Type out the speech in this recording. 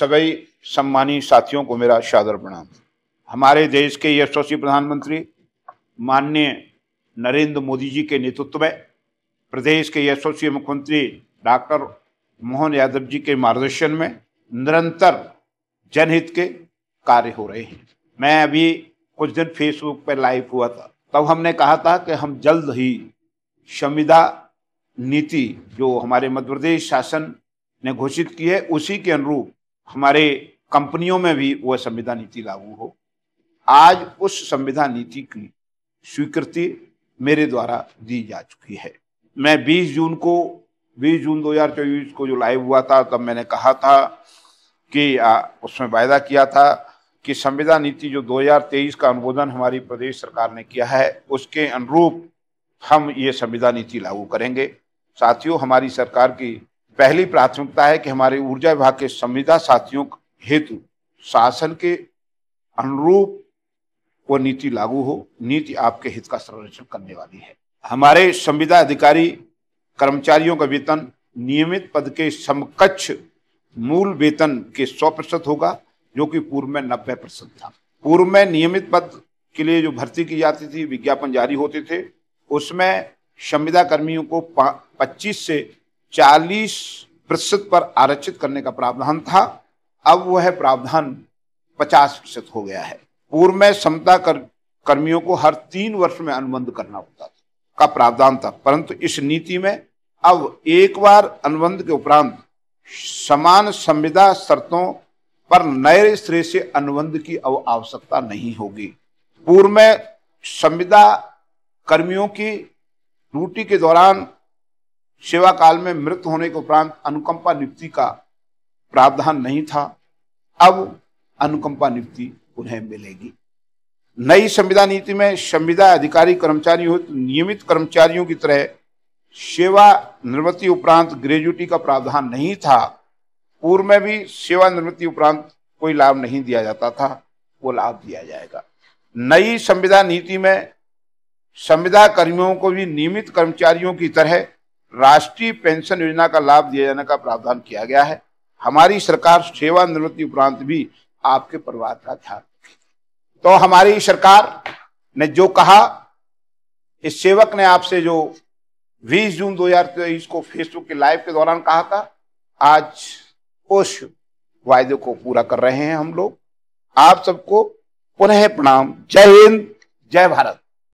सभी सम्मानी साथियों को मेरा सादर प्रणाम हमारे देश के यशस्वी प्रधानमंत्री माननीय नरेंद्र मोदी जी के नेतृत्व में प्रदेश के यशस्वी मुख्यमंत्री डॉक्टर मोहन यादव जी के मार्गदर्शन में निरंतर जनहित के कार्य हो रहे हैं मैं अभी कुछ दिन फेसबुक पर लाइव हुआ था तब हमने कहा था कि हम जल्द ही संविदा नीति जो हमारे मध्य प्रदेश शासन ने घोषित की है उसी के अनुरूप हमारे कंपनियों में भी वह संविधान नीति लागू हो आज उस संविधान नीति की स्वीकृति मेरे द्वारा दी जा चुकी है मैं 20 जून को 20 जून 2024 को जो लाइव हुआ था तब मैंने कहा था कि आ, उसमें वायदा किया था कि संविधान नीति जो 2023 का अनुमोदन हमारी प्रदेश सरकार ने किया है उसके अनुरूप हम ये संविधान नीति लागू करेंगे साथियों हमारी सरकार की पहली प्राथमिकता है कि हमारे ऊर्जा विभाग के संविदा साथियों हेतु शासन के अनुरूप वो नीति लागू हो नीति आपके हित का संरक्षण करने वाली है हमारे संविदा अधिकारी कर्मचारियों का वेतन नियमित पद के समकक्ष मूल वेतन के 100 प्रतिशत होगा जो कि पूर्व में 90 प्रतिशत था पूर्व में नियमित पद के लिए जो भर्ती की जाती थी विज्ञापन जारी होते थे उसमें संविदा कर्मियों को 25 से चालीस प्रतिशत पर आरक्षित करने का प्रावधान था अब वह प्रावधान पचास प्रतिशत हो गया है पूर्व में समता कर, कर्मियों को हर तीन वर्ष में अनुबंध करना होता था का प्रावधान था परंतु इस नीति में अब एक बार अनुबंध के उपरांत समान संविदा शर्तों पर नए श्रेय से अनुबंध की अब आवश्यकता नहीं होगी पूर्व में संविदा कर्मियों की ड्यूटी के दौरान सेवा काल में मृत होने के उपरांत अनुकंपा नियुक्ति का प्रावधान नहीं था अब अनुकंपा नियुक्ति उन्हें मिलेगी नई संविदा नीति में संविदा अधिकारी कर्मचारी हो तो नियमित कर्मचारियों की तरह सेवा निवृत्ति उपरांत ग्रेजुटी का प्रावधान नहीं था पूर्व में भी सेवा निवृत्ति उपरांत कोई लाभ नहीं दिया जाता था वो लाभ दिया जाएगा नई संविदा नीति में संविदा कर्मियों को भी नियमित कर्मचारियों की तरह राष्ट्रीय पेंशन योजना का लाभ दिए जाने का प्रावधान किया गया है हमारी सरकार सेवानिवृत्ति उपरांत भी आपके परिवार का ध्यान तो हमारी सरकार ने जो कहा इस सेवक ने आपसे जो 20 जून 2023 को फेसबुक के लाइव के दौरान कहा था आज उस वायदे को पूरा कर रहे हैं हम लोग आप सबको पुनः प्रणाम जय हिंद जय भारत